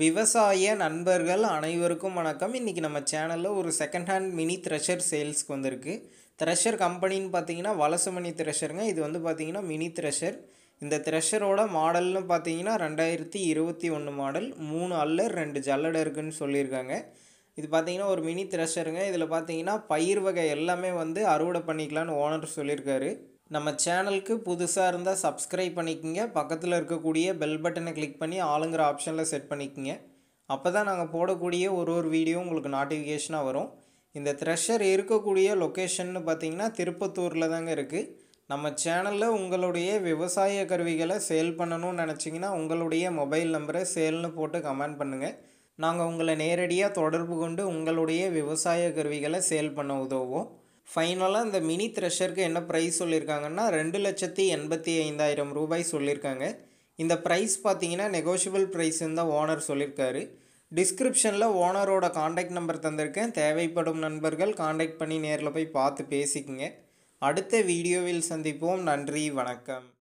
விவசாய நண்பர்கள் அனைவருக்கும் வணக்கம் இன்றைக்கி நம்ம சேனலில் ஒரு செகண்ட் ஹேண்ட் மினி த்ரெஷர் சேல்ஸ்க்கு வந்திருக்கு த்ரெஷர் கம்பெனின்னு பார்த்தீங்கன்னா வலசுமணி த்ரெஷருங்க இது வந்து பார்த்திங்கன்னா மினி த்ரெஷர் இந்த த்ரெஷரோட மாடல்னு பார்த்தீங்கன்னா ரெண்டாயிரத்தி இருபத்தி ஒன்று மாடல் மூணு அல்லர் ரெண்டு ஜல்லடை இருக்குதுன்னு சொல்லியிருக்காங்க இது பார்த்திங்கன்னா ஒரு மினி த்ரெஷருங்க இதில் பார்த்தீங்கன்னா பயிர் வகை எல்லாமே வந்து அறுவடை பண்ணிக்கலான்னு ஓனர் சொல்லியிருக்காரு நம்ம சேனலுக்கு புதுசாக இருந்தால் சப்ஸ்கிரைப் பண்ணிக்கோங்க பக்கத்தில் இருக்கக்கூடிய பெல் பட்டனை கிளிக் பண்ணி ஆளுங்கிற ஆப்ஷனில் செட் பண்ணிக்கோங்க அப்போ தான் நாங்கள் போடக்கூடிய ஒரு ஒரு வீடியோ உங்களுக்கு நோட்டிஃபிகேஷனாக வரும் இந்த த்ரெஷர் இருக்கக்கூடிய லொக்கேஷன் பார்த்திங்கன்னா திருப்பத்தூரில் தாங்க இருக்குது நம்ம சேனலில் உங்களுடைய விவசாய கருவிகளை சேல் பண்ணணும்னு நினச்சிங்கன்னா உங்களுடைய மொபைல் நம்பரை சேல்னு போட்டு கமெண்ட் பண்ணுங்கள் நாங்கள் உங்களை நேரடியாக தொடர்பு கொண்டு உங்களுடைய விவசாய கருவிகளை சேல் பண்ண உதவுவோம் ஃபைனலாக இந்த மினி த்ரெஷருக்கு என்ன ப்ரைஸ் சொல்லியிருக்காங்கன்னா ரெண்டு லட்சத்தி எண்பத்தி ஐந்தாயிரம் ரூபாய் சொல்லியிருக்காங்க இந்த ப்ரைஸ் பார்த்தீங்கன்னா நெகோஷியபிள் ப்ரைஸ்ன்னு தான் ஓனர் சொல்லியிருக்காரு டிஸ்கிரிப்ஷனில் ஓனரோட காண்டாக்ட் நம்பர் தந்திருக்கேன் தேவைப்படும் நண்பர்கள் காண்டாக்ட் பண்ணி நேரில் போய் பார்த்து பேசிக்கங்க அடுத்த வீடியோவில் சந்திப்போம் நன்றி வணக்கம்